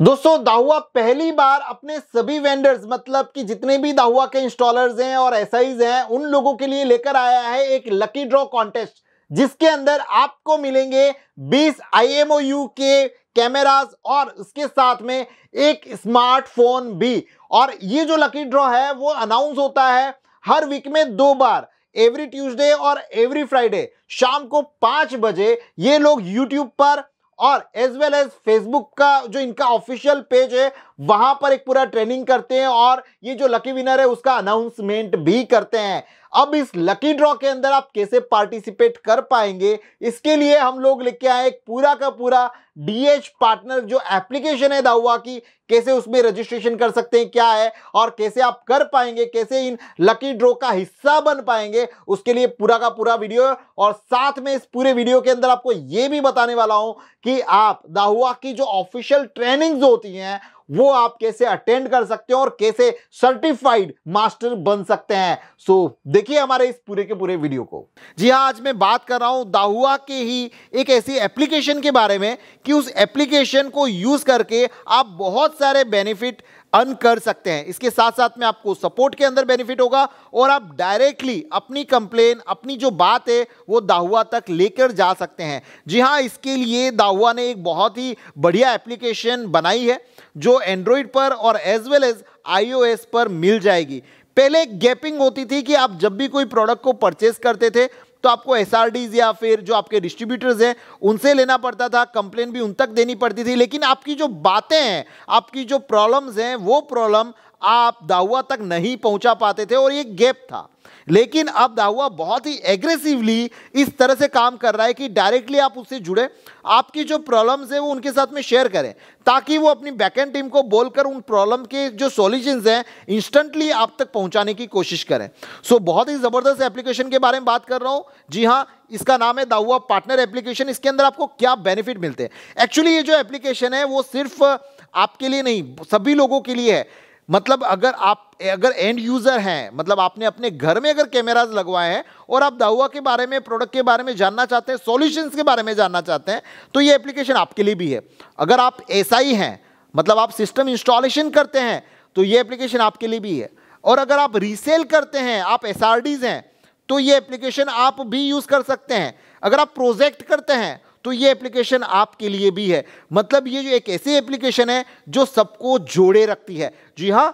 दोस्तों दाहुआ पहली बार अपने सभी वेंडर्स मतलब कि जितने भी दाहुआ के इंस्टॉलर्स हैं और एस हैं उन लोगों के लिए लेकर आया है एक लकी ड्रॉ कॉन्टेस्ट जिसके अंदर आपको मिलेंगे 20 आईएमओयू के कैमरास और उसके साथ में एक स्मार्टफोन भी और ये जो लकी ड्रॉ है वो अनाउंस होता है हर वीक में दो बार एवरी ट्यूसडे और एवरी फ्राइडे शाम को पांच बजे ये लोग यूट्यूब पर और एज वेल एज फेसबुक का जो इनका ऑफिशियल पेज है वहां पर एक पूरा ट्रेनिंग करते हैं और ये जो लकी विनर है उसका अनाउंसमेंट भी करते हैं अब इस लकी ड्रॉ के अंदर आप कैसे पार्टिसिपेट कर पाएंगे इसके लिए हम लोग लेके आए एक पूरा का पूरा डीएच पार्टनर जो एप्लीकेशन है दाऊआ की कैसे उसमें रजिस्ट्रेशन कर सकते हैं क्या है और कैसे आप कर पाएंगे कैसे इन लकी ड्रॉ का हिस्सा बन पाएंगे उसके लिए पूरा का पूरा वीडियो और साथ में इस पूरे वीडियो के अंदर आपको ये भी बताने वाला हूं कि आप दाहुआ की जो ऑफिशियल ट्रेनिंग्स होती हैं वो आप कैसे अटेंड कर सकते हो और कैसे सर्टिफाइड मास्टर बन सकते हैं सो देखिए हमारे इस पूरे के पूरे वीडियो को जी हाँ आज मैं बात कर रहा हूँ दाहुआ के ही एक ऐसी एप्लीकेशन के बारे में कि उस एप्लीकेशन को यूज करके आप बहुत सारे बेनिफिट अर्न कर सकते हैं इसके साथ साथ में आपको सपोर्ट के अंदर बेनिफिट होगा और आप डायरेक्टली अपनी कंप्लेन अपनी जो बात है वो दाहुआ तक लेकर जा सकते हैं जी हाँ इसके लिए दाहुआ ने एक बहुत ही बढ़िया एप्लीकेशन बनाई है जो एंड्रॉयड पर और एज वेल एज आईओएस पर मिल जाएगी पहले गैपिंग होती थी कि आप जब भी कोई प्रोडक्ट को परचेस करते थे तो आपको एस या फिर जो आपके डिस्ट्रीब्यूटर्स हैं उनसे लेना पड़ता था कंप्लेन भी उन तक देनी पड़ती थी लेकिन आपकी जो बातें हैं आपकी जो प्रॉब्लम्स हैं वो प्रॉब्लम आप दाहुआ तक नहीं पहुंचा पाते थे और ये गैप था लेकिन अब दाहुआ बहुत ही एग्रेसिवली इस तरह से काम कर रहा है कि डायरेक्टली आप उससे जुड़े आपकी जो प्रॉब्लम्स है वो उनके साथ में शेयर करें ताकि वो अपनी बैकएंड टीम को बोलकर उन प्रॉब्लम के जो सॉल्यूशंस हैं इंस्टेंटली आप तक पहुंचाने की कोशिश करें सो so, बहुत ही ज़बरदस्त एप्लीकेशन के बारे में बात कर रहा हूँ जी हाँ इसका नाम है दाहुआ पार्टनर एप्लीकेशन इसके अंदर आपको क्या बेनिफिट मिलते हैं एक्चुअली ये जो एप्लीकेशन है वो सिर्फ आपके लिए नहीं सभी लोगों के लिए है मतलब अगर आप अगर एंड यूज़र हैं मतलब आपने अपने घर में अगर कैमराज लगवाए हैं और आप दाहुआ के बारे में प्रोडक्ट के बारे में जानना चाहते हैं सॉल्यूशंस के बारे में जानना चाहते हैं तो ये एप्लीकेशन आपके लिए भी है अगर आप ऐसा ही हैं मतलब आप सिस्टम इंस्टॉलेशन करते हैं तो ये एप्लीकेशन आपके लिए भी है और अगर आप रीसेल करते हैं आप एस हैं तो ये एप्लीकेशन आप भी यूज़ कर सकते हैं अगर आप प्रोजेक्ट करते हैं तो ये एप्लीकेशन आपके लिए भी है मतलब ये जो एक ऐसी एप्लीकेशन है जो सबको जोड़े रखती है जी हाँ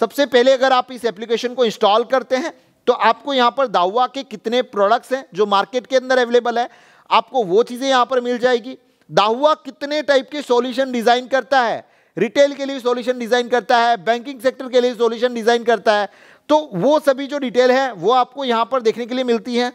सबसे पहले अगर आप इस एप्लीकेशन को इंस्टॉल करते हैं तो आपको यहाँ पर दावा के कितने प्रोडक्ट्स हैं जो मार्केट के अंदर अवेलेबल है आपको वो चीज़ें यहाँ पर मिल जाएगी दाहुआ कितने टाइप के सॉल्यूशन डिज़ाइन करता है रिटेल के लिए सॉल्यूशन डिज़ाइन करता है बैंकिंग सेक्टर के लिए सॉल्यूशन डिज़ाइन करता है तो वो सभी जो डिटेल है वो आपको यहाँ पर देखने के लिए मिलती है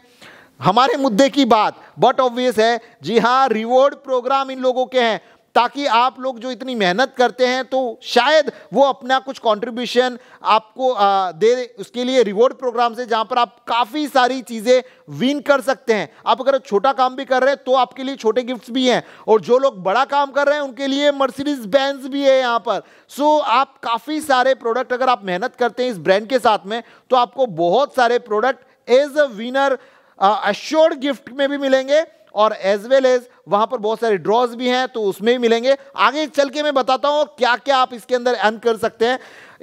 हमारे मुद्दे की बात बट ऑब्वियस है जी हाँ रिवॉर्ड प्रोग्राम इन लोगों के हैं ताकि आप लोग जो इतनी मेहनत करते हैं तो शायद वो अपना कुछ कंट्रीब्यूशन आपको आ, दे उसके लिए रिवॉर्ड प्रोग्राम से जहां पर आप काफ़ी सारी चीज़ें विन कर सकते हैं आप अगर छोटा काम भी कर रहे हैं तो आपके लिए छोटे गिफ्ट्स भी हैं और जो लोग बड़ा काम कर रहे हैं उनके लिए मर्सिडीज बैंस भी है यहाँ पर सो so, आप काफ़ी सारे प्रोडक्ट अगर आप मेहनत करते हैं इस ब्रांड के साथ में तो आपको बहुत सारे product as a winner assured gift में भी मिलेंगे और एज वेल एज वहां पर बहुत सारे ड्रॉज भी हैं तो उसमें भी मिलेंगे आगे चल के मैं बताता हूँ क्या क्या आप इसके अंदर अर्न कर सकते हैं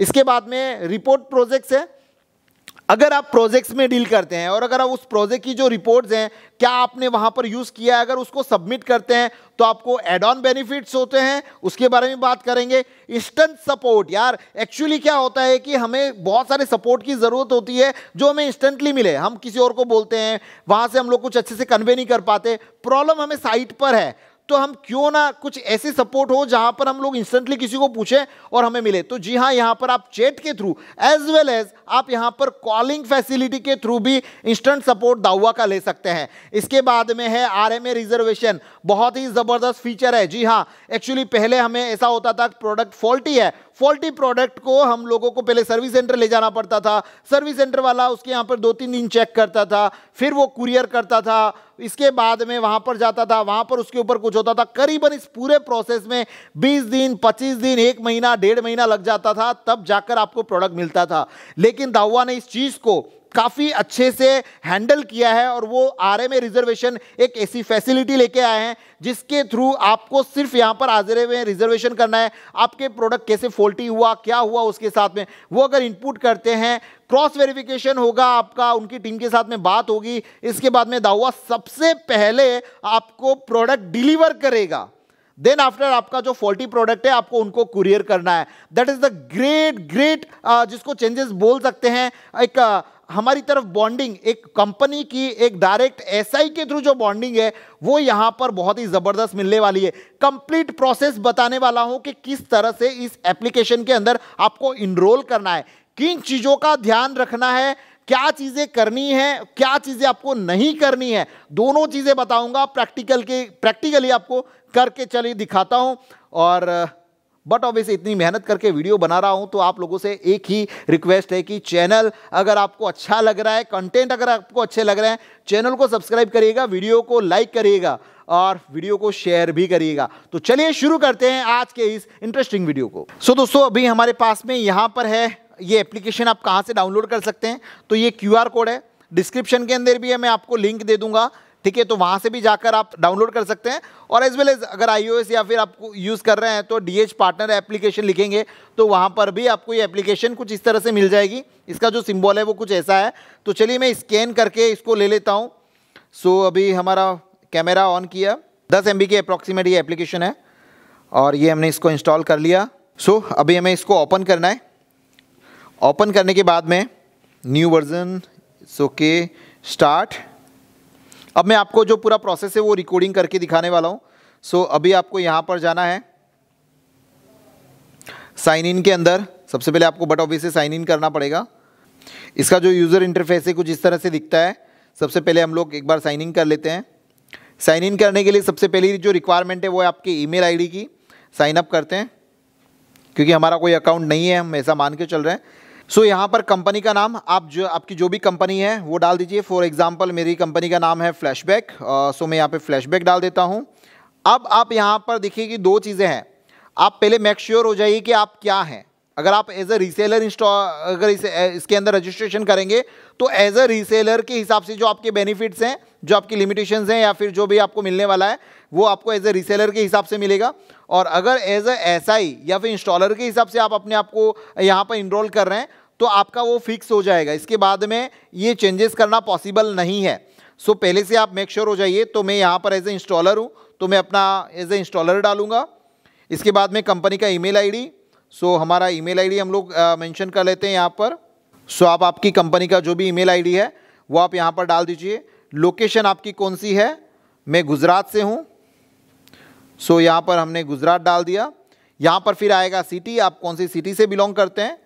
इसके बाद में रिपोर्ट प्रोजेक्ट्स हैं अगर आप प्रोजेक्ट्स में डील करते हैं और अगर आप उस प्रोजेक्ट की जो रिपोर्ट्स हैं क्या आपने वहां पर यूज़ किया है अगर उसको सबमिट करते हैं तो आपको एड ऑन बेनिफिट्स होते हैं उसके बारे में बात करेंगे इंस्टेंट सपोर्ट यार एक्चुअली क्या होता है कि हमें बहुत सारे सपोर्ट की ज़रूरत होती है जो हमें इंस्टेंटली मिले हम किसी और को बोलते हैं वहाँ से हम लोग कुछ अच्छे से कन्वे नहीं कर पाते प्रॉब्लम हमें साइट पर है तो हम क्यों ना कुछ ऐसी सपोर्ट हो जहां पर हम लोग इंस्टेंटली किसी को पूछे और हमें मिले तो जी हाँ यहाँ पर आप चैट के थ्रू एज वेल एज आप यहाँ पर कॉलिंग फैसिलिटी के थ्रू भी इंस्टेंट सपोर्ट दावा का ले सकते हैं इसके बाद में है आर एम ए रिजर्वेशन बहुत ही ज़बरदस्त फीचर है जी हाँ एक्चुअली पहले हमें ऐसा होता था प्रोडक्ट फॉल्टी है फॉल्टी प्रोडक्ट को हम लोगों को पहले सर्विस सेंटर ले जाना पड़ता था सर्विस सेंटर वाला उसके यहाँ पर दो तीन दिन चेक करता था फिर वो कुरियर करता था इसके बाद में वहाँ पर जाता था वहाँ पर उसके ऊपर कुछ होता था करीबन इस पूरे प्रोसेस में 20 दिन 25 दिन एक महीना डेढ़ महीना लग जाता था तब जाकर आपको प्रोडक्ट मिलता था लेकिन दाऊआ ने इस चीज़ को काफ़ी अच्छे से हैंडल किया है और वो आर में रिजर्वेशन एक ऐसी फैसिलिटी लेके आए हैं जिसके थ्रू आपको सिर्फ यहाँ पर आजरे में रिजर्वेशन करना है आपके प्रोडक्ट कैसे फॉल्टी हुआ क्या हुआ उसके साथ में वो अगर इनपुट करते हैं क्रॉस वेरिफिकेशन होगा आपका उनकी टीम के साथ में बात होगी इसके बाद में दावा सबसे पहले आपको प्रोडक्ट डिलीवर करेगा देन आफ्टर आपका जो फॉल्टी प्रोडक्ट है आपको उनको कुरियर करना है that is the great great जिसको चेंजेस बोल सकते हैं एक uh, हमारी तरफ बॉन्डिंग एक कंपनी की एक डायरेक्ट एसआई के थ्रू जो बॉन्डिंग है वो यहाँ पर बहुत ही ज़बरदस्त मिलने वाली है कंप्लीट प्रोसेस बताने वाला हूँ कि किस तरह से इस एप्लीकेशन के अंदर आपको इनरोल करना है किन चीज़ों का ध्यान रखना है क्या चीज़ें करनी है क्या चीज़ें आपको नहीं करनी है दोनों चीज़ें बताऊंगा प्रैक्टिकल के प्रैक्टिकली आपको करके चलिए दिखाता हूं और बट ऑब्वियसली इतनी मेहनत करके वीडियो बना रहा हूं तो आप लोगों से एक ही रिक्वेस्ट है कि चैनल अगर आपको अच्छा लग रहा है कंटेंट अगर आपको अच्छे लग रहे हैं चैनल को सब्सक्राइब करिएगा वीडियो को लाइक करिएगा और वीडियो को शेयर भी करिएगा तो चलिए शुरू करते हैं आज के इस इंटरेस्टिंग वीडियो को सो so, दोस्तों अभी हमारे पास में यहाँ पर है ये एप्लीकेशन आप कहाँ से डाउनलोड कर सकते हैं तो ये क्यू कोड है डिस्क्रिप्शन के अंदर भी है मैं आपको लिंक दे दूंगा ठीक है तो वहाँ से भी जाकर आप डाउनलोड कर सकते हैं और एज वेल एज अगर आईओएस या फिर आपको यूज़ कर रहे हैं तो डीएच पार्टनर एप्लीकेशन लिखेंगे तो वहाँ पर भी आपको ये एप्लीकेशन कुछ इस तरह से मिल जाएगी इसका जो सिम्बॉल है वो कुछ ऐसा है तो चलिए मैं स्कैन करके इसको ले लेता हूँ सो so, अभी हमारा कैमरा ऑन किया दस एम की अप्रॉक्सीमेट ये एप्लीकेशन है और ये हमने इसको इंस्टॉल कर लिया सो so, अभी हमें इसको ओपन करना है ओपन करने के बाद में new version it's okay start अब मैं आपको जो पूरा प्रोसेस है वो रिकॉर्डिंग करके दिखाने वाला हूँ सो so, अभी आपको यहाँ पर जाना है साइन इन के अंदर सबसे पहले आपको बट ऑफिस से साइन इन करना पड़ेगा इसका जो यूज़र इंटरफेस है कुछ इस तरह से दिखता है सबसे पहले हम लोग एक बार साइन इन कर लेते हैं साइन इन करने के लिए सबसे पहली जो रिक्वायरमेंट है वो है आपकी ईमेल आईडी की साइन अप करते हैं क्योंकि हमारा कोई अकाउंट नहीं है हम ऐसा मान के चल रहे हैं सो so, यहाँ पर कंपनी का नाम आप जो आपकी जो भी कंपनी है वो डाल दीजिए फॉर एग्जांपल मेरी कंपनी का नाम है फ्लैशबैक सो uh, मैं यहाँ पे फ्लैशबैक डाल देता हूँ अब आप यहाँ पर देखिए कि दो चीज़ें हैं आप पहले मेक श्योर हो जाइए कि आप क्या हैं अगर आप एज अ रीसेलर इंस्टॉल अगर इसे इसके अंदर रजिस्ट्रेशन करेंगे तो एज अ रीसेलर के हिसाब से जो आपके बेनिफिट्स हैं जो आपकी लिमिटेशंस हैं या फिर जो भी आपको मिलने वाला है वो आपको एज अ रीसेलर के हिसाब से मिलेगा और अगर एज अ एस या फिर इंस्टॉलर के हिसाब से आप अपने आप को यहाँ पर इनरोल कर रहे हैं तो आपका वो फिक्स हो जाएगा इसके बाद में ये चेंजेस करना पॉसिबल नहीं है सो so, पहले से आप मेक श्योर sure हो जाइए तो मैं यहाँ पर एज ए इंस्टॉलर हूँ तो मैं अपना एज ए इंस्टॉलर डालूंगा इसके बाद में कंपनी का ईमेल आईडी सो हमारा ईमेल आईडी हम लोग मेंशन कर लेते हैं यहाँ पर सो so, आप आपकी कंपनी का जो भी ईमेल आईडी है वो आप यहाँ पर डाल दीजिए लोकेशन आपकी कौन सी है मैं गुजरात से हूँ सो so, यहाँ पर हमने गुजरात डाल दिया यहाँ पर फिर आएगा सिटी आप कौन सी सिटी से बिलोंग करते हैं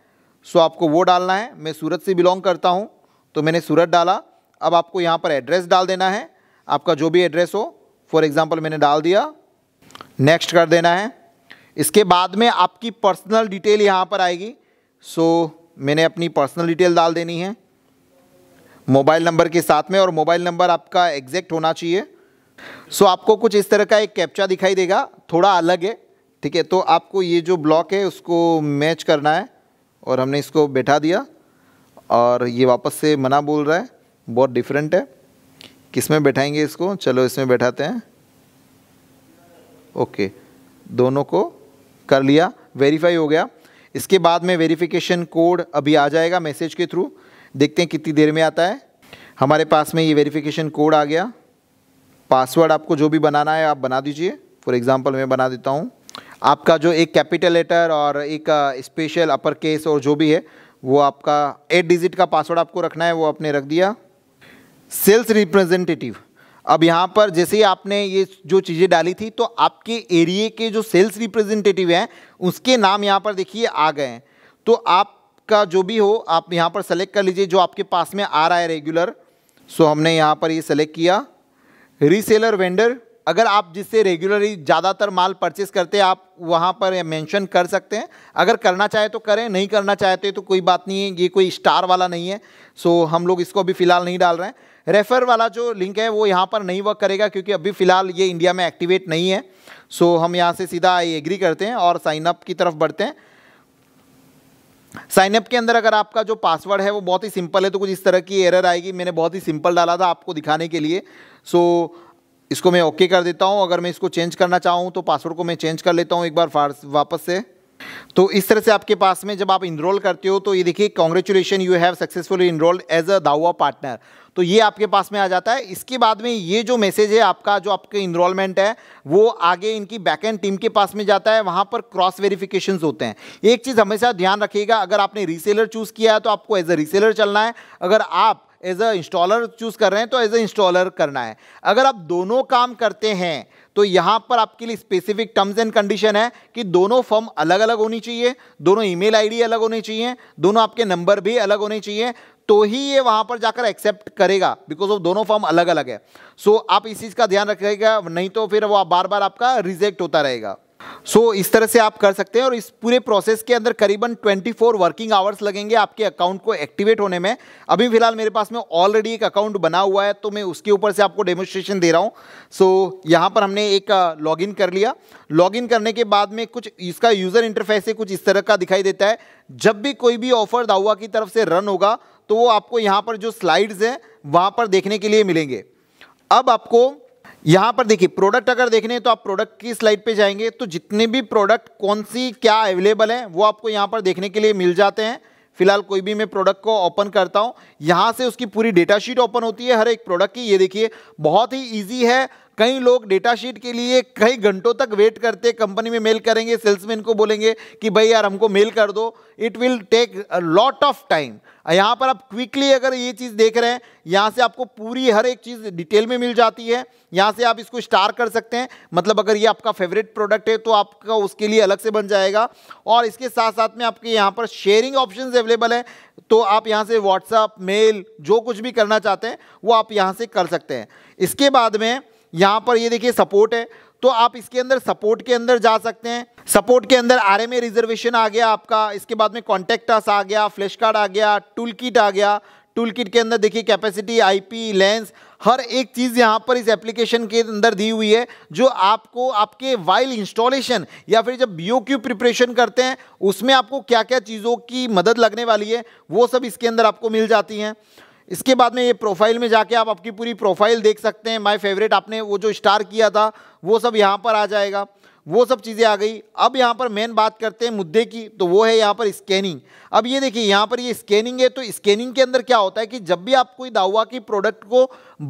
सो आपको वो डालना है मैं सूरत से बिलोंग करता हूँ तो मैंने सूरत डाला अब आपको यहाँ पर एड्रेस डाल देना है आपका जो भी एड्रेस हो फॉर एग्ज़ाम्पल मैंने डाल दिया नेक्स्ट कर देना है इसके बाद में आपकी पर्सनल डिटेल यहाँ पर आएगी सो मैंने अपनी पर्सनल डिटेल डाल देनी है मोबाइल नंबर के साथ में और मोबाइल नंबर आपका एग्जैक्ट होना चाहिए सो आपको कुछ इस तरह का एक कैप्चा दिखाई देगा थोड़ा अलग है ठीक है तो आपको ये जो ब्लॉक है उसको मैच करना है और हमने इसको बैठा दिया और ये वापस से मना बोल रहा है बहुत डिफरेंट है किस में बैठाएंगे इसको चलो इसमें बैठाते हैं ओके दोनों को कर लिया वेरीफाई हो गया इसके बाद में वेरिफिकेशन कोड अभी आ जाएगा मैसेज के थ्रू देखते हैं कितनी देर में आता है हमारे पास में ये वेरिफिकेशन कोड आ गया पासवर्ड आपको जो भी बनाना है आप बना दीजिए फॉर एग्ज़ाम्पल मैं बना देता हूँ आपका जो एक कैपिटल लेटर और एक स्पेशल अपर केस और जो भी है वो आपका एट डिजिट का पासवर्ड आपको रखना है वो आपने रख दिया सेल्स रिप्रेजेंटेटिव अब यहाँ पर जैसे ही आपने ये जो चीज़ें डाली थी तो आपके एरिए के जो सेल्स रिप्रेजेंटेटिव हैं उसके नाम यहाँ पर देखिए आ गए हैं तो आपका जो भी हो आप यहाँ पर सेलेक्ट कर लीजिए जो आपके पास में आ रहा है रेगुलर सो हमने यहाँ पर ये यह सेलेक्ट किया रीसेलर वेंडर अगर आप जिससे रेगुलरली ज़्यादातर माल परचेस करते हैं आप वहाँ पर मेंशन कर सकते हैं अगर करना चाहे तो करें नहीं करना चाहते तो, तो कोई बात नहीं है ये कोई स्टार वाला नहीं है सो हम लोग इसको अभी फ़िलहाल नहीं डाल रहे हैं रेफ़र वाला जो लिंक है वो यहाँ पर नहीं वर्क करेगा क्योंकि अभी फ़िलहाल ये इंडिया में एक्टिवेट नहीं है सो हम यहाँ से सीधा आई एग्री करते हैं और साइनअप की तरफ बढ़ते हैं साइनअप के अंदर अगर आपका जो पासवर्ड है वो बहुत ही सिंपल है तो कुछ इस तरह की एरर आएगी मैंने बहुत ही सिंपल डाला था आपको दिखाने के लिए सो so, इसको मैं ओके कर देता हूँ अगर मैं इसको चेंज करना चाहूँ तो पासवर्ड को मैं चेंज कर लेता हूँ एक बार वापस से तो इस तरह से आपके पास में जब आप इनरोल करते हो तो ये देखिए congratulation you have successfully enrolled as a Dahua partner तो ये आपके पास में आ जाता है इसके बाद में ये जो मैसेज है आपका जो आपके इनरोलमेंट है वो आगे इनकी बैकएंड टीम के पास में जाता है वहाँ पर क्रॉस वेरिफिकेशन होते हैं एक चीज़ हमेशा ध्यान रखिएगा अगर आपने रीसेलर चूज़ किया है तो आपको एज अ रीसेलर चलना है अगर आप एज अ इंस्टॉलर चूज़ कर रहे हैं तो एज अ इंस्टॉलर करना है अगर आप दोनों काम करते हैं तो यहाँ पर आपके लिए स्पेसिफिक टर्म्स एंड कंडीशन है कि दोनों फॉर्म अलग अलग होनी चाहिए दोनों ईमेल आईडी अलग होनी चाहिए दोनों आपके नंबर भी अलग होने चाहिए तो ही ये वहाँ पर जाकर एक्सेप्ट करेगा बिकॉज ऑफ दोनों फॉर्म अलग अलग है सो so, आप इस चीज़ का ध्यान रखिएगा नहीं तो फिर वो बार बार आपका रिजेक्ट होता रहेगा सो so, इस तरह से आप कर सकते हैं और इस पूरे प्रोसेस के अंदर करीबन 24 वर्किंग आवर्स लगेंगे आपके अकाउंट को एक्टिवेट होने में अभी फिलहाल मेरे पास में ऑलरेडी एक अकाउंट बना हुआ है तो मैं उसके ऊपर से आपको डेमोस्ट्रेशन दे रहा हूँ सो so, यहाँ पर हमने एक लॉगिन कर लिया लॉगिन करने के बाद में कुछ इसका यूज़र इंटरफेस है कुछ इस तरह का दिखाई देता है जब भी कोई भी ऑफर दाऊआ की तरफ से रन होगा तो वो आपको यहाँ पर जो स्लाइड्स हैं वहाँ पर देखने के लिए मिलेंगे अब आपको यहाँ पर देखिए प्रोडक्ट अगर देखने तो आप प्रोडक्ट की स्लाइड पे जाएंगे तो जितने भी प्रोडक्ट कौन सी क्या अवेलेबल हैं वो आपको यहाँ पर देखने के लिए मिल जाते हैं फिलहाल कोई भी मैं प्रोडक्ट को ओपन करता हूँ यहाँ से उसकी पूरी डेटा शीट ओपन होती है हर एक प्रोडक्ट की ये देखिए बहुत ही ईजी है कई लोग डेटा शीट के लिए कई घंटों तक वेट करते कंपनी में मेल करेंगे सेल्समैन को बोलेंगे कि भाई यार हमको मेल कर दो it will take lot of time यहाँ पर आप क्विकली अगर ये चीज़ देख रहे हैं यहाँ से आपको पूरी हर एक चीज़ डिटेल में मिल जाती है यहाँ से आप इसको स्टार कर सकते हैं मतलब अगर ये आपका फेवरेट प्रोडक्ट है तो आपका उसके लिए अलग से बन जाएगा और इसके साथ साथ में आपके यहाँ पर शेयरिंग ऑप्शन अवेलेबल हैं तो आप यहाँ से व्हाट्सअप मेल जो कुछ भी करना चाहते हैं वो आप यहाँ से कर सकते हैं इसके बाद में यहाँ पर ये देखिए सपोर्ट है तो आप इसके अंदर सपोर्ट के अंदर जा सकते हैं सपोर्ट के अंदर आर रिजर्वेशन आ गया आपका इसके बाद में कॉन्टेक्ट आ गया फ्लैश कार्ड आ गया टूल किट आ गया टूल किट के अंदर देखिए कैपेसिटी आईपी लेंस हर एक चीज़ यहाँ पर इस एप्लीकेशन के अंदर दी हुई है जो आपको आपके वाइल इंस्टॉलेशन या फिर जब बी क्यू प्रिपरेशन करते हैं उसमें आपको क्या क्या चीज़ों की मदद लगने वाली है वो सब इसके अंदर आपको मिल जाती हैं इसके बाद में ये प्रोफाइल में जाके आप आपकी पूरी प्रोफाइल देख सकते हैं माय फेवरेट आपने वो जो स्टार किया था वो सब यहाँ पर आ जाएगा वो सब चीज़ें आ गई अब यहाँ पर मेन बात करते हैं मुद्दे की तो वो है यहाँ पर स्कैनिंग अब ये देखिए यहाँ पर ये स्कैनिंग है तो स्कैनिंग के अंदर क्या होता है कि जब भी आप कोई दावा की प्रोडक्ट को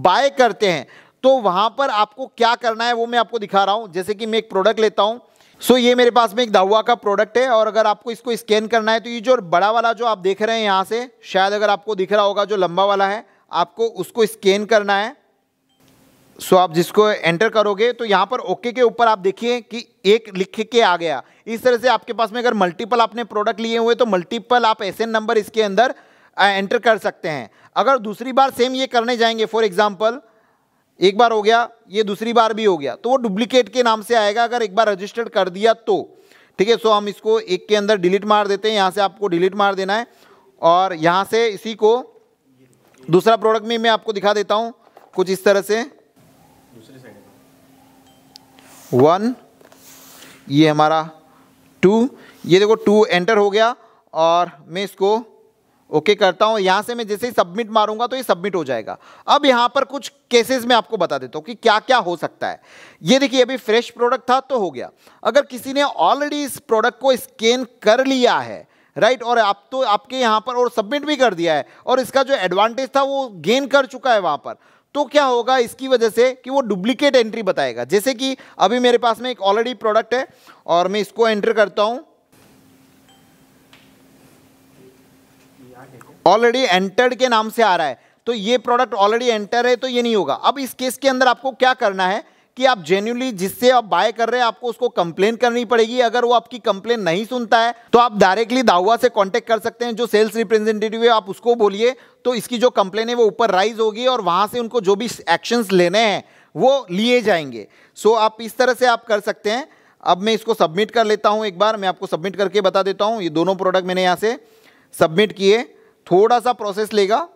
बाय करते हैं तो वहाँ पर आपको क्या करना है वो मैं आपको दिखा रहा हूँ जैसे कि मैं एक प्रोडक्ट लेता हूँ सो so, ये मेरे पास में एक दावा का प्रोडक्ट है और अगर आपको इसको स्कैन करना है तो ये जो बड़ा वाला जो आप देख रहे हैं यहाँ से शायद अगर आपको दिख रहा होगा जो लंबा वाला है आपको उसको स्कैन करना है सो so, आप जिसको एंटर करोगे तो यहाँ पर ओके के ऊपर आप देखिए कि एक लिख के आ गया इस तरह से आपके पास में अगर मल्टीपल आपने प्रोडक्ट लिए हुए तो मल्टीपल आप एस नंबर इसके अंदर एंटर कर सकते हैं अगर दूसरी बार सेम ये करने जाएंगे फॉर एग्जाम्पल एक बार हो गया ये दूसरी बार भी हो गया तो वो डुप्लीकेट के नाम से आएगा अगर एक बार रजिस्टर्ड कर दिया तो ठीक है सो हम इसको एक के अंदर डिलीट मार देते हैं यहाँ से आपको डिलीट मार देना है और यहाँ से इसी को दूसरा प्रोडक्ट में मैं आपको दिखा देता हूँ कुछ इस तरह से वन ये हमारा टू ये देखो टू एंटर हो गया और मैं इसको ओके okay, करता हूँ यहाँ से मैं जैसे ही सबमिट मारूंगा तो ये सबमिट हो जाएगा अब यहाँ पर कुछ केसेस में आपको बता देता हूँ कि क्या क्या हो सकता है ये देखिए अभी फ्रेश प्रोडक्ट था तो हो गया अगर किसी ने ऑलरेडी इस प्रोडक्ट को स्कैन कर लिया है राइट और आप तो आपके यहाँ पर और सबमिट भी कर दिया है और इसका जो एडवांटेज था वो गेन कर चुका है वहाँ पर तो क्या होगा इसकी वजह से कि वो डुप्लीकेट एंट्री बताएगा जैसे कि अभी मेरे पास में एक ऑलरेडी प्रोडक्ट है और मैं इसको एंटर करता हूँ ऑलरेडी एंटर्ड के नाम से आ रहा है तो ये प्रोडक्ट ऑलरेडी एंटर है तो ये नहीं होगा अब इस केस के अंदर आपको क्या करना है कि आप जेन्यूनली जिससे आप बाय कर रहे हैं आपको उसको कंप्लेन करनी पड़ेगी अगर वो आपकी कंप्लेन नहीं सुनता है तो आप डायरेक्टली दाहुआ से कांटेक्ट कर सकते हैं जो सेल्स रिप्रेजेंटेटिव है आप उसको बोलिए तो इसकी जो कंप्लेन है वो ऊपर राइज होगी और वहां से उनको जो भी एक्शंस लेने हैं वो लिए जाएंगे सो so, आप इस तरह से आप कर सकते हैं अब मैं इसको सबमिट कर लेता हूँ एक बार मैं आपको सबमिट करके बता देता हूँ ये दोनों प्रोडक्ट मैंने यहाँ से सबमिट किए थोड़ा सा प्रोसेस लेगा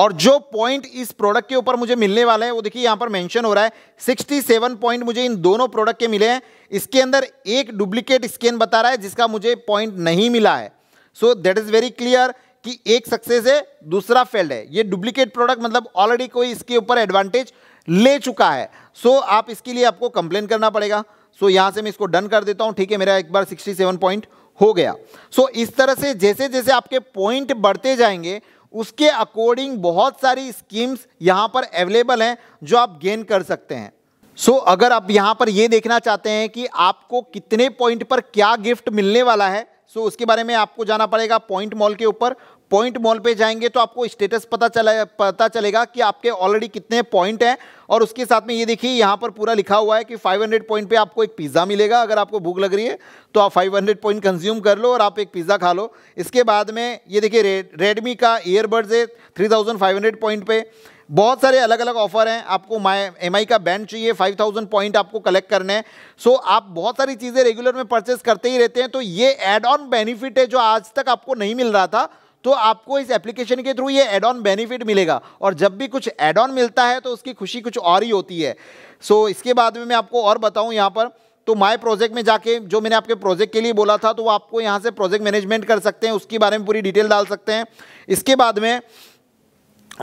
और जो पॉइंट इस प्रोडक्ट के ऊपर मुझे मिलने वाला है वो देखिए यहां पर मेंशन हो रहा है 67 पॉइंट मुझे इन दोनों प्रोडक्ट के मिले हैं इसके अंदर एक डुप्लीकेट स्कैन बता रहा है जिसका मुझे पॉइंट नहीं मिला है so that is very clear कि एक सक्सेस है दूसरा फेल्ड है ये डुप्लीकेट प्रोडक्ट मतलब ऑलरेडी कोई इसके ऊपर एडवांटेज ले चुका है सो so, आप इसके लिए आपको कंप्लेन करना पड़ेगा सो so, यहाँ से मैं इसको डन कर देता हूँ ठीक है मेरा एक बार 67 पॉइंट हो गया सो so, इस तरह से जैसे जैसे आपके पॉइंट बढ़ते जाएंगे उसके अकॉर्डिंग बहुत सारी स्कीम्स यहाँ पर अवेलेबल हैं जो आप गेन कर सकते हैं सो so, अगर आप यहाँ पर ये देखना चाहते हैं कि आपको कितने पॉइंट पर क्या गिफ्ट मिलने वाला है सो so, उसके बारे में आपको जाना पड़ेगा पॉइंट मॉल के ऊपर पॉइंट मॉल पे जाएंगे तो आपको स्टेटस पता चला पता चलेगा कि आपके ऑलरेडी कितने पॉइंट हैं और उसके साथ में ये देखिए यहाँ पर पूरा लिखा हुआ है कि 500 पॉइंट पे आपको एक पिज़्ज़ा मिलेगा अगर आपको भूख लग रही है तो आप 500 पॉइंट कंज्यूम कर लो और आप एक पिज़्ज़ा खा लो इसके बाद में ये देखिए रे, रेडमी का ईयरबड्स है थ्री पॉइंट पे बहुत सारे अलग अलग ऑफर हैं आपको माई एम आई का बैंड चाहिए 5000 पॉइंट आपको कलेक्ट करने हैं सो so, आप बहुत सारी चीज़ें रेगुलर में परचेस करते ही रहते हैं तो ये एड ऑन बेनिफिट है जो आज तक आपको नहीं मिल रहा था तो आपको इस एप्लीकेशन के थ्रू ये एड ऑन बेनिफिट मिलेगा और जब भी कुछ एड ऑन मिलता है तो उसकी खुशी कुछ और ही होती है सो so, इसके बाद में मैं आपको और बताऊँ यहाँ पर तो माय प्रोजेक्ट में जाके जो मैंने आपके प्रोजेक्ट के लिए बोला था तो वो आपको यहाँ से प्रोजेक्ट मैनेजमेंट कर सकते हैं उसके बारे में पूरी डिटेल डाल सकते हैं इसके बाद में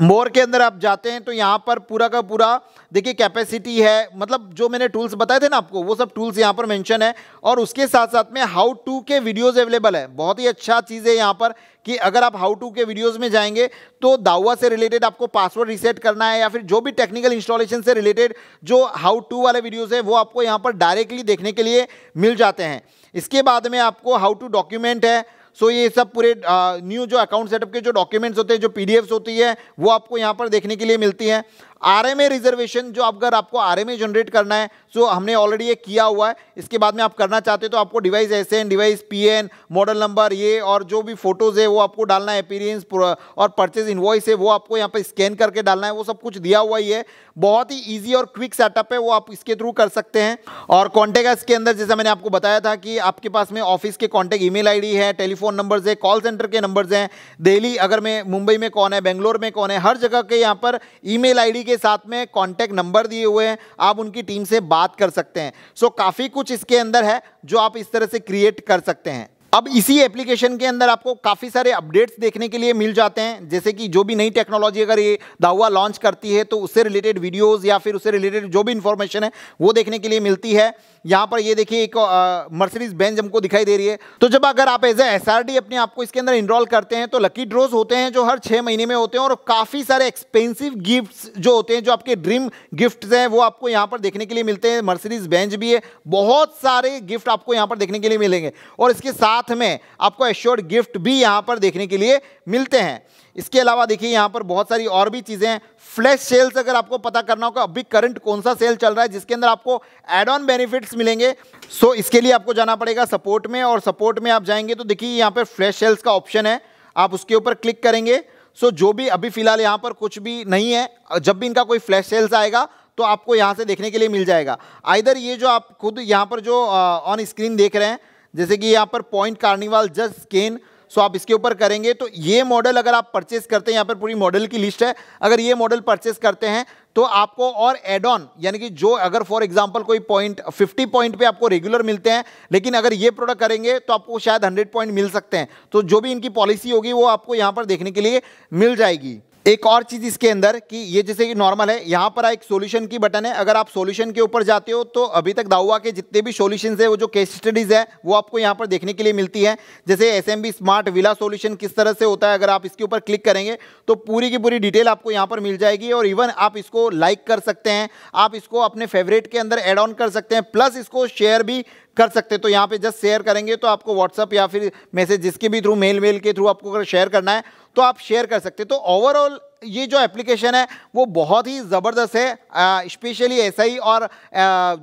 मोर के अंदर आप जाते हैं तो यहाँ पर पूरा का पूरा देखिए कैपेसिटी है मतलब जो मैंने टूल्स बताए थे ना आपको वो सब टूल्स यहाँ पर मेंशन है और उसके साथ साथ में हाउ टू के वीडियोस अवेलेबल है बहुत ही अच्छा चीज़ है यहाँ पर कि अगर आप हाउ टू के वीडियोस में जाएंगे तो दावा से रिलेटेड आपको पासवर्ड रिसेट करना है या फिर जो भी टेक्निकल इंस्टॉलेशन से रिलेटेड जो हाउ टू वाले वीडियोज़ हैं वो आपको यहाँ पर डायरेक्टली देखने के लिए मिल जाते हैं इसके बाद में आपको हाउ टू डॉक्यूमेंट है सो ये सब पूरे न्यू जो अकाउंट सेटअप के जो डॉक्यूमेंट्स होते हैं जो पीडीएफ्स होती है वो आपको यहाँ पर देखने के लिए मिलती है आरएमए रिजर्वेशन जो अगर आपको आरएमए जनरेट करना है सो हमने ऑलरेडी ये किया हुआ है इसके बाद में आप करना चाहते हो तो आपको device S N device PN model number ये और जो भी फोटोज़ है वो आपको डालना है अपीरियंस और परचेज इन्वॉइस है वो आपको यहाँ पर स्कैन करके डालना है वो सब कुछ दिया हुआ ही है बहुत ही ईजी और क्विक सेटअप है वो आप इसके थ्रू कर सकते हैं और कॉन्टेक्ट के अंदर जैसा मैंने आपको बताया था कि आपके पास में ऑफिस के कॉन्टैक्ट ईमेल डी है टेलीफोन नंबर्स है कॉल सेंटर के नंबर्स हैं दिल्ली अगर मैं मुंबई में कौन है बेंगलोर में कौन है हर जगह के यहाँ पर आई डी के साथ में कॉन्टैक्ट नंबर दिए हुए हैं आप उनकी टीम से बात कर सकते हैं सो so, काफ़ी कुछ इसके अंदर है जो आप इस तरह से क्रिएट कर सकते हैं अब इसी एप्लीकेशन के अंदर आपको काफ़ी सारे अपडेट्स देखने के लिए मिल जाते हैं जैसे कि जो भी नई टेक्नोलॉजी अगर ये दावा लॉन्च करती है तो उससे रिलेटेड वीडियोस या फिर उससे रिलेटेड जो भी इन्फॉर्मेशन है वो देखने के लिए मिलती है यहाँ पर ये देखिए एक मर्सरीज बेंच हमको दिखाई दे रही है तो जब अगर आप एज ए एस अपने आप को इसके अंदर इनरोल करते हैं तो लकी ड्रोज होते हैं जो हर छः महीने में होते हैं और काफ़ी सारे एक्सपेंसिव गिफ्ट जो होते हैं जो आपके ड्रीम गिफ्ट हैं वो आपको यहाँ पर देखने के लिए मिलते हैं मर्सरीज बेंच भी है बहुत सारे गिफ्ट आपको यहाँ पर देखने के लिए मिलेंगे और इसके साथ साथ में आपको एश्योर्ड गिफ्ट भी यहाँ पर देखने के लिए मिलते हैं इसके अलावा देखिए यहाँ पर बहुत सारी और भी चीज़ें हैं फ्लैश सेल्स अगर आपको पता करना होगा अभी करंट कौन सा सेल चल रहा है जिसके अंदर आपको एड ऑन बेनिफिट्स मिलेंगे सो इसके लिए आपको जाना पड़ेगा सपोर्ट में और सपोर्ट में आप जाएंगे तो देखिए यहाँ पर फ्लैश सेल्स का ऑप्शन है आप उसके ऊपर क्लिक करेंगे सो जो भी अभी फिलहाल यहाँ पर कुछ भी नहीं है जब भी इनका कोई फ्लैश सेल्स आएगा तो आपको यहाँ से देखने के लिए मिल जाएगा आइधर ये जो आप खुद यहाँ पर जो ऑन स्क्रीन देख रहे हैं जैसे कि यहाँ पर point carnival just scan so आप इसके ऊपर करेंगे तो ये मॉडल अगर आप परचेस करते हैं यहाँ पर पूरी मॉडल की लिस्ट है अगर ये मॉडल परचेस करते हैं तो आपको और एड ऑन यानी कि जो अगर फॉर एग्जांपल कोई पॉइंट 50 पॉइंट पे आपको रेगुलर मिलते हैं लेकिन अगर ये प्रोडक्ट करेंगे तो आपको शायद 100 पॉइंट मिल सकते हैं तो जो भी इनकी पॉलिसी होगी वो आपको यहाँ पर देखने के लिए मिल जाएगी एक और चीज़ इसके अंदर कि ये जैसे कि नॉर्मल है यहाँ पर एक सॉल्यूशन की बटन है अगर आप सॉल्यूशन के ऊपर जाते हो तो अभी तक दाऊआ के जितने भी सॉल्यूशन है वो जो केस स्टडीज़ है वो आपको यहाँ पर देखने के लिए मिलती है जैसे एस स्मार्ट विला सोल्यूशन किस तरह से होता है अगर आप इसके ऊपर क्लिक करेंगे तो पूरी की पूरी डिटेल आपको यहाँ पर मिल जाएगी और इवन आप इसको लाइक कर सकते हैं आप इसको अपने फेवरेट के अंदर एड ऑन कर सकते हैं प्लस इसको शेयर भी कर सकते हैं तो यहाँ पे जस्ट शेयर करेंगे तो आपको व्हाट्सअप या फिर मैसेज जिसके भी थ्रू मेल मेल के थ्रू आपको अगर शेयर करना है तो आप शेयर कर सकते तो ओवरऑल ये जो एप्लीकेशन है वो बहुत ही ज़बरदस्त है स्पेशली एस SI और आ,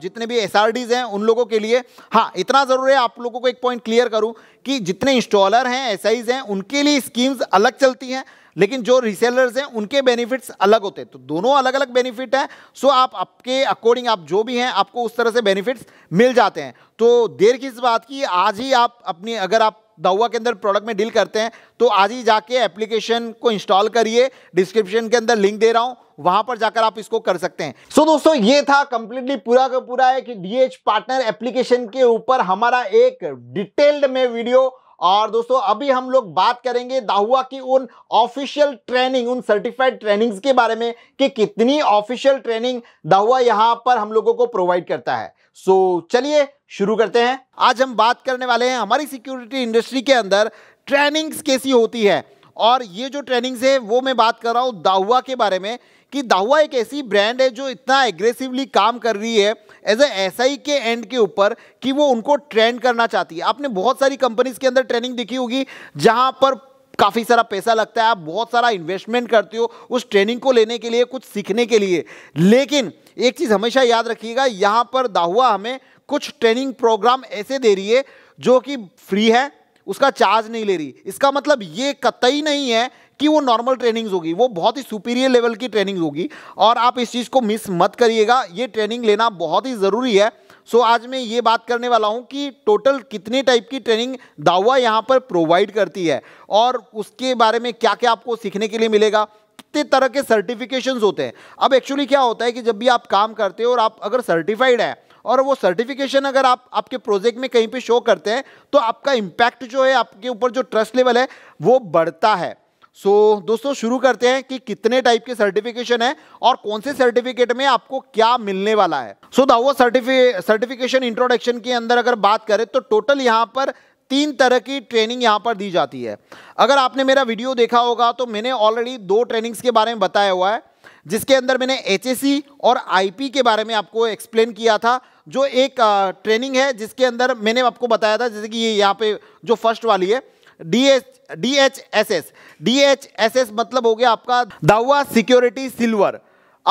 जितने भी एस हैं उन लोगों के लिए हाँ इतना ज़रूर है आप लोगों को एक पॉइंट क्लियर करूँ कि जितने इंस्टॉलर हैं एस हैं उनके लिए स्कीम्स अलग चलती हैं लेकिन जो रिसेलर्स हैं उनके बेनिफिट्स अलग होते हैं तो दोनों अलग अलग बेनिफिट हैं सो आप आपके अकॉर्डिंग आप जो भी हैं आपको उस तरह से बेनिफिट्स मिल जाते हैं तो देर किस बात की आज ही आप अपनी अगर आप दाऊआ के अंदर प्रोडक्ट में डील करते हैं तो आज ही जाके एप्लीकेशन को इंस्टॉल करिए डिस्क्रिप्शन के अंदर लिंक दे रहा हूँ वहां पर जाकर आप इसको कर सकते हैं सो so दोस्तों ये था कंप्लीटली पूरा का पूरा है कि डीएच पार्टनर एप्लीकेशन के ऊपर हमारा एक डिटेल्ड में वीडियो और दोस्तों अभी हम लोग बात करेंगे दाहुआ की उन ऑफिशियल ट्रेनिंग उन सर्टिफाइड ट्रेनिंग्स के बारे में कि कितनी ऑफिशियल ट्रेनिंग दाहुआ यहां पर हम लोगों को प्रोवाइड करता है सो so, चलिए शुरू करते हैं आज हम बात करने वाले हैं हमारी सिक्योरिटी इंडस्ट्री के अंदर ट्रेनिंग्स कैसी होती है और ये जो ट्रेनिंग्स है वो मैं बात कर रहा हूँ दाहुआ के बारे में कि दाहुआ एक ऐसी ब्रांड है जो इतना एग्रेसिवली काम कर रही है एज ए एस आई के एंड के ऊपर कि वो उनको ट्रेंड करना चाहती है आपने बहुत सारी कंपनीज के अंदर ट्रेनिंग देखी होगी जहां पर काफ़ी सारा पैसा लगता है आप बहुत सारा इन्वेस्टमेंट करते हो उस ट्रेनिंग को लेने के लिए कुछ सीखने के लिए लेकिन एक चीज़ हमेशा याद रखिएगा यहाँ पर दाहुआ हमें कुछ ट्रेनिंग प्रोग्राम ऐसे दे रही है जो कि फ्री है उसका चार्ज नहीं ले रही इसका मतलब ये कतई नहीं है कि वो नॉर्मल ट्रेनिंग्स होगी वो बहुत ही सुपीरियर लेवल की ट्रेनिंग होगी और आप इस चीज़ को मिस मत करिएगा ये ट्रेनिंग लेना बहुत ही ज़रूरी है सो आज मैं ये बात करने वाला हूँ कि टोटल कितने टाइप की ट्रेनिंग दावा यहाँ पर प्रोवाइड करती है और उसके बारे में क्या क्या आपको सीखने के लिए मिलेगा कितने तरह के सर्टिफिकेशंस होते हैं अब एक्चुअली क्या होता है कि जब भी आप काम करते हो और आप अगर सर्टिफाइड है और वो सर्टिफिकेशन अगर आप आपके प्रोजेक्ट में कहीं पे शो करते हैं तो आपका इम्पैक्ट जो है आपके ऊपर जो ट्रस्ट लेवल है वो बढ़ता है सो so, दोस्तों शुरू करते हैं कि कितने टाइप के सर्टिफिकेशन है और कौन से सर्टिफिकेट में आपको क्या मिलने वाला है so so, Dahua certification introduction के अंदर अगर बात करें तो टोटल यहाँ पर तीन तरह की ट्रेनिंग यहाँ पर दी जाती है अगर आपने मेरा वीडियो देखा होगा तो मैंने ऑलरेडी दो ट्रेनिंग्स के बारे में बताया हुआ है जिसके अंदर मैंने एच और आई के बारे में आपको एक्सप्लेन किया था जो एक ट्रेनिंग है जिसके अंदर मैंने आपको बताया था जैसे कि ये यहाँ पे जो फर्स्ट वाली है D H D H S S D H S S मतलब हो गया आपका दावा सिक्योरिटी सिल्वर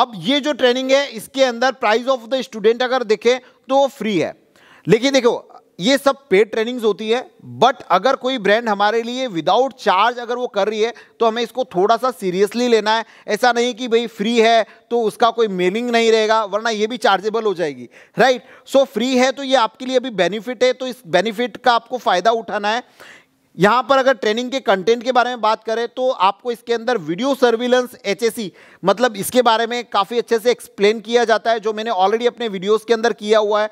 अब ये जो ट्रेनिंग है इसके अंदर प्राइस ऑफ द स्टूडेंट अगर देखें तो फ्री है लेकिन देखो ये सब पेड ट्रेनिंग्स होती है बट अगर कोई ब्रांड हमारे लिए विदाउट चार्ज अगर वो कर रही है तो हमें इसको थोड़ा सा सीरियसली लेना है ऐसा नहीं कि भाई फ्री है तो उसका कोई मीनिंग नहीं रहेगा वरना ये भी चार्जेबल हो जाएगी राइट सो फ्री है तो ये आपके लिए अभी बेनिफिट है तो इस बेनिफिट का आपको फ़ायदा उठाना है यहाँ पर अगर ट्रेनिंग के कंटेंट के बारे में बात करें तो आपको इसके अंदर वीडियो सर्विलेंस एच मतलब इसके बारे में काफ़ी अच्छे से एक्सप्लेन किया जाता है जो मैंने ऑलरेडी अपने वीडियोस के अंदर किया हुआ है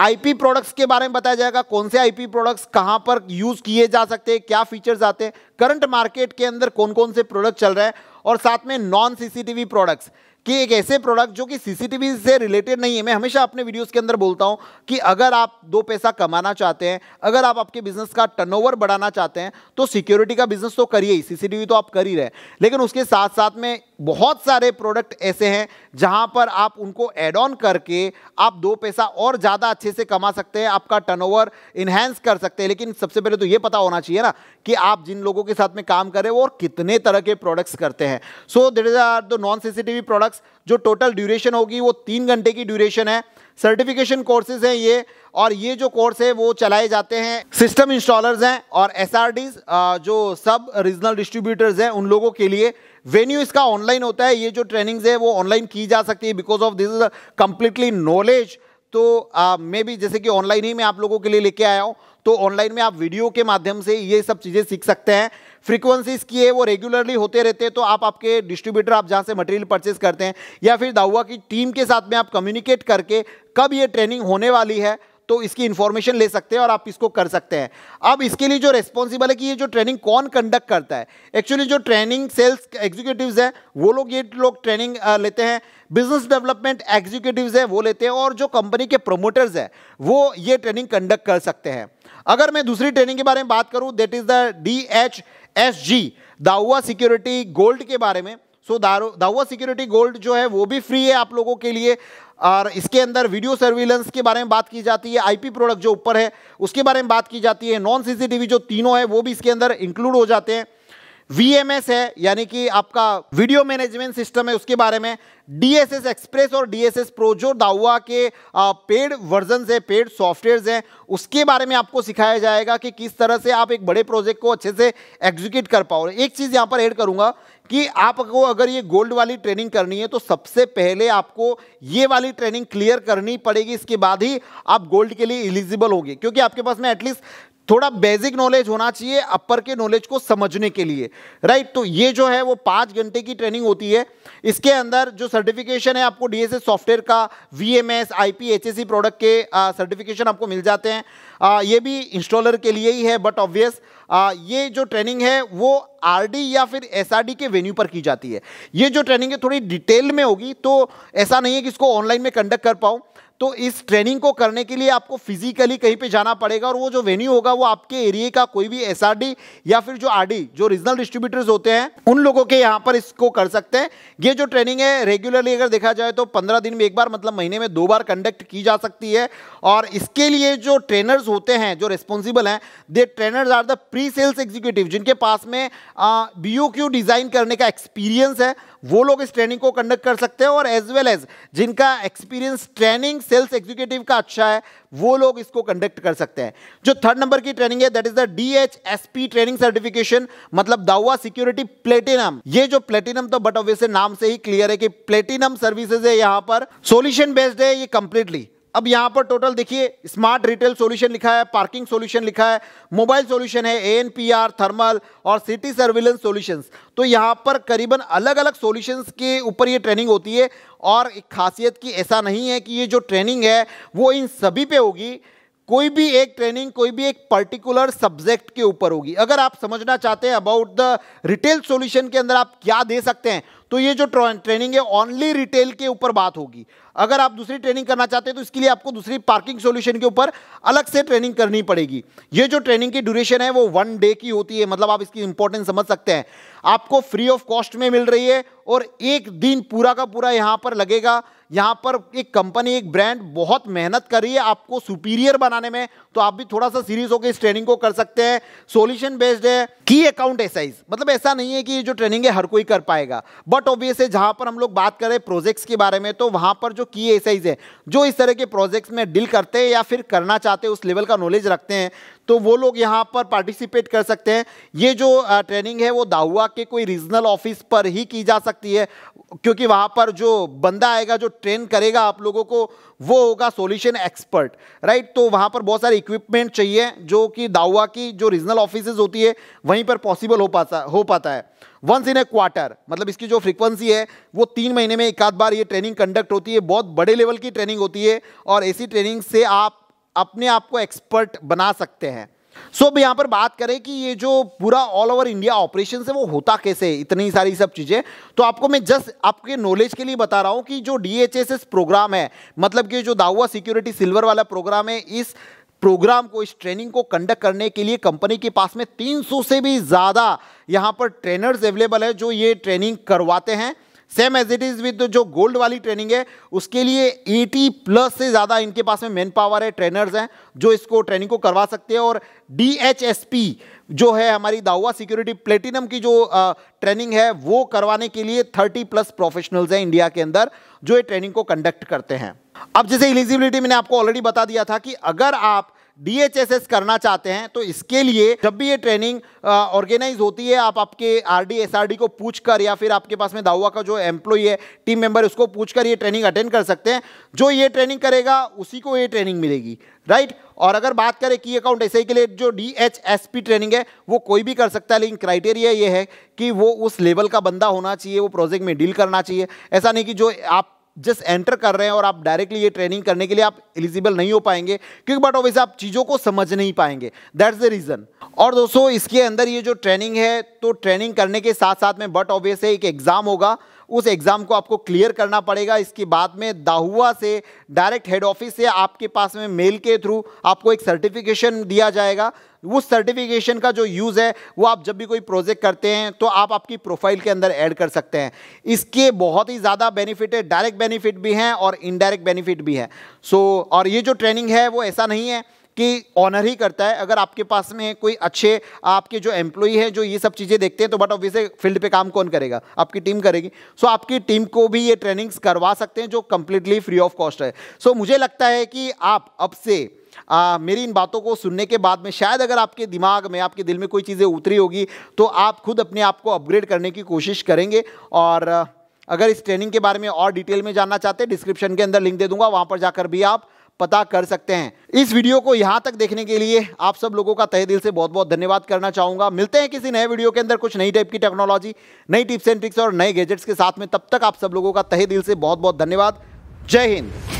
आईपी प्रोडक्ट्स के बारे में बताया जाएगा कौन से आईपी प्रोडक्ट्स कहाँ पर यूज़ किए जा सकते हैं क्या फीचर्स आते हैं करंट मार्केट के अंदर कौन कौन से प्रोडक्ट चल रहे हैं और साथ में नॉन सीसीटीवी प्रोडक्ट्स कि एक ऐसे प्रोडक्ट जो कि सीसीटीवी से रिलेटेड नहीं है मैं हमेशा अपने वीडियोस के अंदर बोलता हूं कि अगर आप दो पैसा कमाना चाहते हैं अगर आप आपके बिजनेस का टर्नओवर बढ़ाना चाहते हैं तो सिक्योरिटी का बिजनेस तो करिए ही सीसीटीवी तो आप कर ही रहे लेकिन उसके साथ साथ में बहुत सारे प्रोडक्ट ऐसे हैं जहां पर आप उनको एड ऑन करके आप दो पैसा और ज़्यादा अच्छे से कमा सकते हैं आपका टर्न इन्हेंस कर सकते हैं लेकिन सबसे पहले तो ये पता होना चाहिए ना कि आप जिन लोगों के साथ में काम करें वो और कितने तरह के प्रोडक्ट्स करते हैं so that are the non CCTV products products जो टोटल ड्यूरेशन होगी वो तीन घंटे की ड्यूरेशन है सर्टिफिकेशन कोर्सेज हैं ये और ये जो कोर्स है वो चलाए जाते हैं सिस्टम इंस्टॉलर्स हैं और एस जो सब रीजनल डिस्ट्रीब्यूटर्स हैं उन लोगों के लिए वेन्यू इसका ऑनलाइन होता है ये जो ट्रेनिंग्स है वो ऑनलाइन की जा सकती है because of this is completely knowledge तो मे भी जैसे कि ऑनलाइन ही मैं आप लोगों के लिए लेके आया हूँ तो ऑनलाइन में आप वीडियो के माध्यम से ये सब चीज़ें सीख सकते हैं फ्रीक्वेंसीज की है वो रेगुलरली होते रहते हैं तो आप आपके डिस्ट्रीब्यूटर आप जहाँ से मटेरियल परचेज करते हैं या फिर दाऊआ की टीम के साथ में आप कम्युनिकेट करके कब ये ट्रेनिंग होने वाली है तो इसकी इन्फॉर्मेशन ले सकते हैं और आप इसको कर सकते हैं अब इसके लिए जो रेस्पॉन्सिबल है कि ये जो ट्रेनिंग कौन कंडक्ट करता है एक्चुअली जो ट्रेनिंग सेल्स एग्जीक्यूटिव हैं वो लोग ये लोग ट्रेनिंग लेते हैं बिजनेस डेवलपमेंट एग्जीक्यूटिव्स हैं वो लेते हैं और जो कंपनी के प्रोमोटर्स हैं वो ये ट्रेनिंग कंडक्ट कर सकते हैं अगर मैं दूसरी ट्रेनिंग के बारे में बात करूँ that is the D H S G Dahua security gold के बारे में सो दारो दाउआ सिक्योरिटी गोल्ड जो है वो भी फ्री है आप लोगों के लिए और इसके अंदर वीडियो सर्विलेंस के बारे में बात की जाती है आईपी प्रोडक्ट जो ऊपर है उसके बारे में बात की जाती है नॉन सीसीटीवी जो तीनों है वो भी इसके अंदर इंक्लूड हो जाते हैं वीएमएस है यानी कि आपका वीडियो मैनेजमेंट सिस्टम है उसके बारे में डीएसएस एक्सप्रेस और डीएसएस प्रो जो दाऊआ के पेड वर्जन है पेड सॉफ्टवेयर हैं उसके बारे में आपको सिखाया जाएगा कि किस तरह से आप एक बड़े प्रोजेक्ट को अच्छे से एग्जीक्यूट कर पाओ एक चीज़ यहाँ पर एड करूँगा कि आपको अगर ये गोल्ड वाली ट्रेनिंग करनी है तो सबसे पहले आपको ये वाली ट्रेनिंग क्लियर करनी पड़ेगी इसके बाद ही आप गोल्ड के लिए एलिजिबल होंगे क्योंकि आपके पास में एटलीस्ट थोड़ा बेसिक नॉलेज होना चाहिए अपर के नॉलेज को समझने के लिए राइट तो ये जो है वो पाँच घंटे की ट्रेनिंग होती है इसके अंदर जो सर्टिफिकेशन है आपको डी सॉफ्टवेयर का वीएमएस एस एचएससी प्रोडक्ट के सर्टिफिकेशन आपको मिल जाते हैं आ, ये भी इंस्टॉलर के लिए ही है बट ऑब्वियस ये जो ट्रेनिंग है वो आर या फिर एस के वेन्यू पर की जाती है ये जो ट्रेनिंग है थोड़ी डिटेल में होगी तो ऐसा नहीं है कि इसको ऑनलाइन में कंडक्ट कर पाऊँ तो इस ट्रेनिंग को करने के लिए आपको फिजिकली कहीं पे जाना पड़ेगा और वो जो वेन्यू होगा वो आपके एरिया का कोई भी एस या फिर जो आरडी जो रीजनल डिस्ट्रीब्यूटर्स होते हैं उन लोगों के यहाँ पर इसको कर सकते हैं ये जो ट्रेनिंग है रेगुलरली अगर देखा जाए तो पंद्रह दिन में एक बार मतलब महीने में दो बार कंडक्ट की जा सकती है और इसके लिए जो ट्रेनर्स होते हैं जो रिस्पॉन्सिबल हैं they trainers are the pre sales executive जिनके पास में बी डिज़ाइन करने का एक्सपीरियंस है वो लोग इस ट्रेनिंग को कंडक्ट कर सकते हैं और एज वेल एज जिनका एक्सपीरियंस ट्रेनिंग सेल्स एग्जीक्यूटिव का अच्छा है वो लोग इसको कंडक्ट कर सकते हैं जो थर्ड नंबर की ट्रेनिंग है that is the D H S P training certification मतलब दावा सिक्योरिटी प्लेटिनम ये जो प्लेटिनम तो बट ऑब्वियसली नाम से ही क्लियर है कि प्लेटिनम सर्विसेज है यहां पर सोल्यूशन बेस्ड है ये कंप्लीटली अब यहाँ पर टोटल देखिए स्मार्ट रिटेल सॉल्यूशन लिखा है पार्किंग सॉल्यूशन लिखा है मोबाइल सॉल्यूशन है एएनपीआर थर्मल और सिटी सर्विलेंस सॉल्यूशंस तो यहां पर करीबन अलग अलग सॉल्यूशंस के ऊपर ये ट्रेनिंग होती है और एक खासियत की ऐसा नहीं है कि ये जो ट्रेनिंग है वो इन सभी पे होगी कोई भी एक ट्रेनिंग कोई भी एक पर्टिकुलर सब्जेक्ट के ऊपर होगी अगर आप समझना चाहते हैं अबाउट द रिटेल सॉल्यूशन के अंदर आप क्या दे सकते हैं तो ये जो ट्रेनिंग है ओनली रिटेल के ऊपर बात होगी अगर आप दूसरी ट्रेनिंग करना चाहते हैं तो इसके लिए आपको दूसरी पार्किंग सोल्यूशन के ऊपर अलग से ट्रेनिंग करनी पड़ेगी ये जो ट्रेनिंग की ड्यूरेशन है वो वन डे की होती है मतलब आप इसकी इंपॉर्टेंस समझ सकते हैं आपको फ्री ऑफ कॉस्ट में मिल रही है और एक दिन पूरा का पूरा यहाँ पर लगेगा यहाँ पर एक कंपनी एक ब्रांड बहुत मेहनत कर रही है आपको सुपीरियर बनाने में तो आप भी थोड़ा सा सीरियस होकर इस ट्रेनिंग को कर सकते हैं सोल्यूशन बेस्ड है की अकाउंट एसाइज मतलब ऐसा नहीं है कि ये जो ट्रेनिंग है हर कोई कर पाएगा बट ऑब्वियस है जहाँ पर हम लोग बात करें प्रोजेक्ट्स के बारे में तो वहाँ पर जो की एसाइज है जो इस तरह के प्रोजेक्ट्स में डील करते हैं या फिर करना चाहते हैं उस लेवल का नॉलेज रखते हैं तो वो लोग यहाँ पर पार्टिसिपेट कर सकते हैं ये जो ट्रेनिंग है वो दाहुआ के कोई रीजनल ऑफिस पर ही की जा सकती है क्योंकि वहाँ पर जो बंदा आएगा जो ट्रेन करेगा आप लोगों को वो होगा सॉल्यूशन एक्सपर्ट राइट तो वहाँ पर बहुत सारे इक्विपमेंट चाहिए जो कि दाहुआ की जो रीजनल ऑफिस होती है वहीं पर पॉसिबल हो पाता हो पाता है वंस इन ए क्वार्टर मतलब इसकी जो फ्रीक्वेंसी है वो तीन महीने में एक आध बार ये ट्रेनिंग कंडक्ट होती है बहुत बड़े लेवल की ट्रेनिंग होती है और ऐसी ट्रेनिंग से आप अपने आप को एक्सपर्ट बना सकते हैं सो so, अब यहाँ पर बात करें कि ये जो पूरा ऑल ओवर इंडिया ऑपरेशन है वो होता कैसे इतनी सारी सब चीज़ें तो आपको मैं जस्ट आपके नॉलेज के लिए बता रहा हूँ कि जो डी प्रोग्राम है मतलब कि जो दाऊआ सिक्योरिटी सिल्वर वाला प्रोग्राम है इस प्रोग्राम को इस ट्रेनिंग को कंडक्ट करने के लिए कंपनी के पास में 300 से भी ज़्यादा यहाँ पर ट्रेनर्स अवेलेबल है जो ये ट्रेनिंग करवाते हैं same as it is with जो गोल्ड वाली ट्रेनिंग है उसके लिए 80 प्लस से ज़्यादा इनके पास में मैन पावर है ट्रेनर्स हैं जो इसको ट्रेनिंग को करवा सकते हैं और डी जो है हमारी दावा सिक्योरिटी प्लेटिनम की जो आ, ट्रेनिंग है वो करवाने के लिए 30 प्लस प्रोफेशनल्स हैं इंडिया के अंदर जो ये ट्रेनिंग को कंडक्ट करते हैं अब जैसे इलिजिबिलिटी मैंने आपको ऑलरेडी बता दिया था कि अगर आप डीएचएसएस करना चाहते हैं तो इसके लिए जब भी ये ट्रेनिंग ऑर्गेनाइज होती है आप आपके आरडी एसआरडी को पूछकर या फिर आपके पास में दावा का जो एम्प्लॉई है टीम मेंबर उसको पूछकर ये ट्रेनिंग अटेंड कर सकते हैं जो ये ट्रेनिंग करेगा उसी को ये ट्रेनिंग मिलेगी राइट और अगर बात करें की अकाउंट ऐसे के लिए जो D H S P training है वो कोई भी कर सकता है लेकिन क्राइटेरिया ये है कि वो उस लेवल का बंदा होना चाहिए वो प्रोजेक्ट में डील करना चाहिए ऐसा नहीं कि जो आप जस्ट एंटर कर रहे हैं और आप डायरेक्टली ये ट्रेनिंग करने के लिए आप एलिजिबल नहीं हो पाएंगे क्योंकि बट ऑफिस आप चीज़ों को समझ नहीं पाएंगे दैट्स द रीज़न और दोस्तों इसके अंदर ये जो ट्रेनिंग है तो ट्रेनिंग करने के साथ साथ में बट ऑबियस है एक एग्ज़ाम होगा उस एग्ज़ाम को आपको क्लियर करना पड़ेगा इसके बाद में दाहुआ से डायरेक्ट हेड ऑफिस से आपके पास में मेल के थ्रू आपको एक सर्टिफिकेशन दिया जाएगा उस सर्टिफिकेशन का जो यूज़ है वो आप जब भी कोई प्रोजेक्ट करते हैं तो आप आपकी प्रोफाइल के अंदर ऐड कर सकते हैं इसके बहुत ही ज़्यादा बेनिफिट है डायरेक्ट बेनिफिट भी हैं और इनडायरेक्ट बेनिफिट भी है सो so, और ये जो ट्रेनिंग है वो ऐसा नहीं है की ऑनर ही करता है अगर आपके पास में कोई अच्छे आपके जो एम्प्लॉई हैं जो ये सब चीज़ें देखते हैं तो बट ऑफिस फील्ड पे काम कौन करेगा आपकी टीम करेगी सो so, आपकी टीम को भी ये ट्रेनिंग्स करवा सकते हैं जो कम्प्लीटली फ्री ऑफ कॉस्ट है सो so, मुझे लगता है कि आप अब से आ, मेरी इन बातों को सुनने के बाद में शायद अगर आपके दिमाग में आपके दिल में कोई चीज़ें उतरी होगी तो आप खुद अपने आप को अपग्रेड करने की कोशिश करेंगे और अगर इस ट्रेनिंग के बारे में और डिटेल में जानना चाहते हैं डिस्क्रिप्शन के अंदर लिंक दे दूंगा वहाँ पर जाकर भी आप पता कर सकते हैं इस वीडियो को यहां तक देखने के लिए आप सब लोगों का तहे दिल से बहुत बहुत धन्यवाद करना चाहूंगा मिलते हैं किसी नए वीडियो के अंदर कुछ नई टाइप की टेक्नोलॉजी नई टिप्स एंड ट्रिक्स और नए गैजेट्स के साथ में तब तक आप सब लोगों का तहे दिल से बहुत बहुत धन्यवाद जय हिंद